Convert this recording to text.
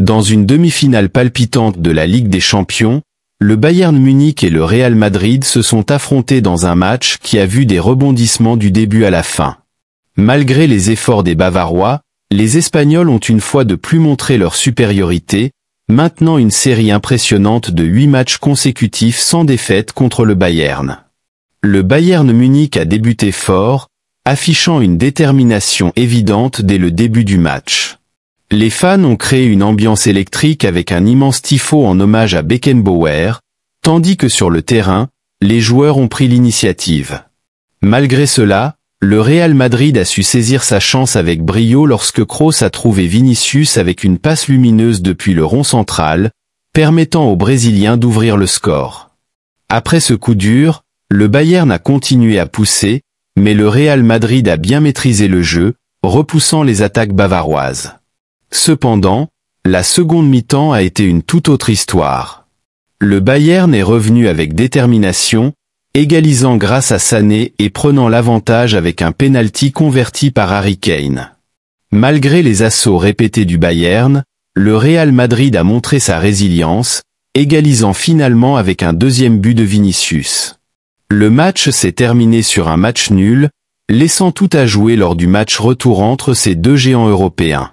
Dans une demi-finale palpitante de la Ligue des Champions, le Bayern Munich et le Real Madrid se sont affrontés dans un match qui a vu des rebondissements du début à la fin. Malgré les efforts des Bavarois, les Espagnols ont une fois de plus montré leur supériorité, maintenant une série impressionnante de 8 matchs consécutifs sans défaite contre le Bayern. Le Bayern Munich a débuté fort, affichant une détermination évidente dès le début du match. Les fans ont créé une ambiance électrique avec un immense tifo en hommage à Beckenbauer, tandis que sur le terrain, les joueurs ont pris l'initiative. Malgré cela, le Real Madrid a su saisir sa chance avec brio lorsque Kroos a trouvé Vinicius avec une passe lumineuse depuis le rond central, permettant aux Brésiliens d'ouvrir le score. Après ce coup dur, le Bayern a continué à pousser, mais le Real Madrid a bien maîtrisé le jeu, repoussant les attaques bavaroises. Cependant, la seconde mi-temps a été une toute autre histoire. Le Bayern est revenu avec détermination, égalisant grâce à Sané et prenant l'avantage avec un penalty converti par Harry Kane. Malgré les assauts répétés du Bayern, le Real Madrid a montré sa résilience, égalisant finalement avec un deuxième but de Vinicius. Le match s'est terminé sur un match nul, laissant tout à jouer lors du match retour entre ces deux géants européens.